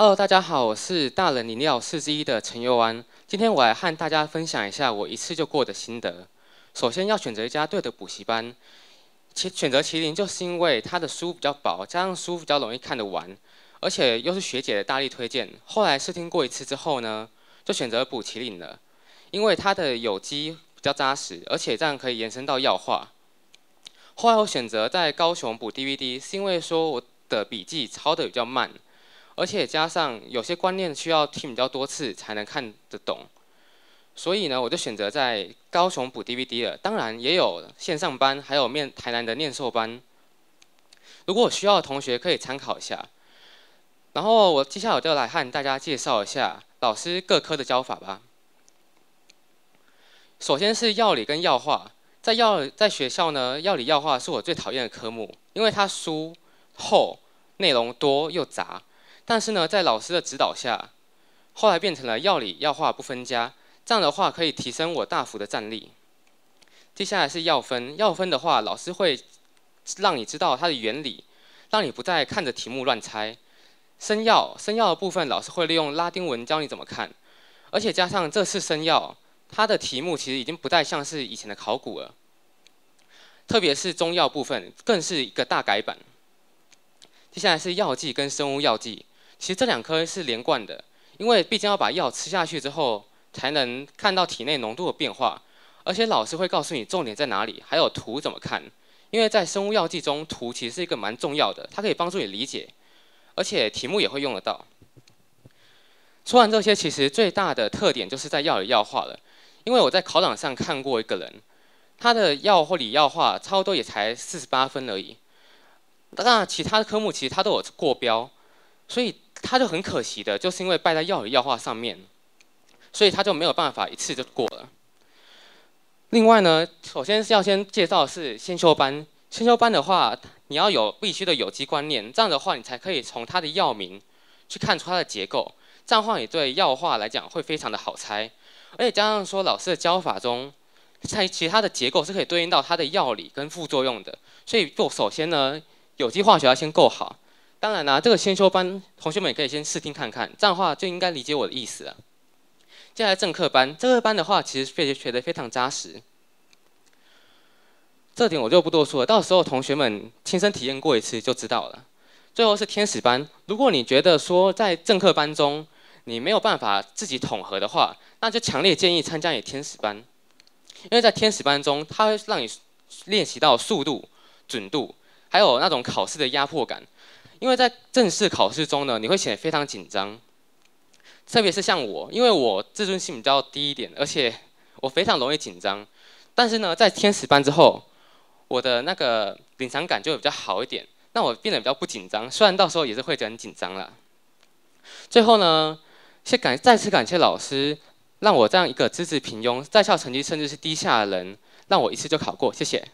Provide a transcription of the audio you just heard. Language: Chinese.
Hello，大家好，我是大人饮料四之一的陈佑安。今天我来和大家分享一下我一次就过的心得。首先要选择一家对的补习班，其选择麒麟就是因为它的书比较薄，加上书比较容易看得完，而且又是学姐的大力推荐。后来试听过一次之后呢，就选择补麒麟了，因为它的有机比较扎实，而且这样可以延伸到药化。后来我选择在高雄补 DVD，是因为说我的笔记抄的比较慢。而且加上有些观念需要听比较多次才能看得懂，所以呢，我就选择在高雄补 DVD 了。当然也有线上班，还有面台南的面授班。如果需要的同学可以参考一下。然后我接下来就来和大家介绍一下老师各科的教法吧。首先是药理跟药化，在药在学校呢，药理药化是我最讨厌的科目，因为它书厚、内容多又杂。但是呢，在老师的指导下，后来变成了药理药化不分家。这样的话可以提升我大幅的战力。接下来是药分，药分的话，老师会让你知道它的原理，让你不再看着题目乱猜。生药，生药的部分，老师会利用拉丁文教你怎么看，而且加上这次生药，它的题目其实已经不再像是以前的考古了。特别是中药部分，更是一个大改版。接下来是药剂跟生物药剂。其实这两科是连贯的，因为毕竟要把药吃下去之后，才能看到体内浓度的变化。而且老师会告诉你重点在哪里，还有图怎么看。因为在生物药剂中，图其实是一个蛮重要的，它可以帮助你理解。而且题目也会用得到。说完这些，其实最大的特点就是在药理药化了。因为我在考场上看过一个人，他的药或理药化差不多也才四十八分而已。那其他的科目其实他都有过标。所以他就很可惜的，就是因为败在药理药化上面，所以他就没有办法一次就过了。另外呢，首先是要先介绍的是先修班，先修班的话，你要有必须的有机观念，这样的话你才可以从它的药名去看出它的结构，这样话也对药化来讲会非常的好猜，而且加上说老师的教法中，在其他的结构是可以对应到它的药理跟副作用的，所以就首先呢，有机化学要先够好。当然啦，这个先修班同学们也可以先试听看看，这样的话就应该理解我的意思了。接下来正课班，正课班的话其实学得非常扎实，这点我就不多说了。到时候同学们亲身体验过一次就知道了。最后是天使班，如果你觉得说在正课班中你没有办法自己统合的话，那就强烈建议参加你天使班，因为在天使班中，它会让你练习到速度、准度，还有那种考试的压迫感。因为在正式考试中呢，你会显得非常紧张，特别是像我，因为我自尊心比较低一点，而且我非常容易紧张。但是呢，在天使班之后，我的那个临场感就比较好一点，那我变得比较不紧张。虽然到时候也是会很紧张了。最后呢，先感再次感谢老师，让我这样一个资质平庸、在校成绩甚至是低下的人，让我一次就考过，谢谢。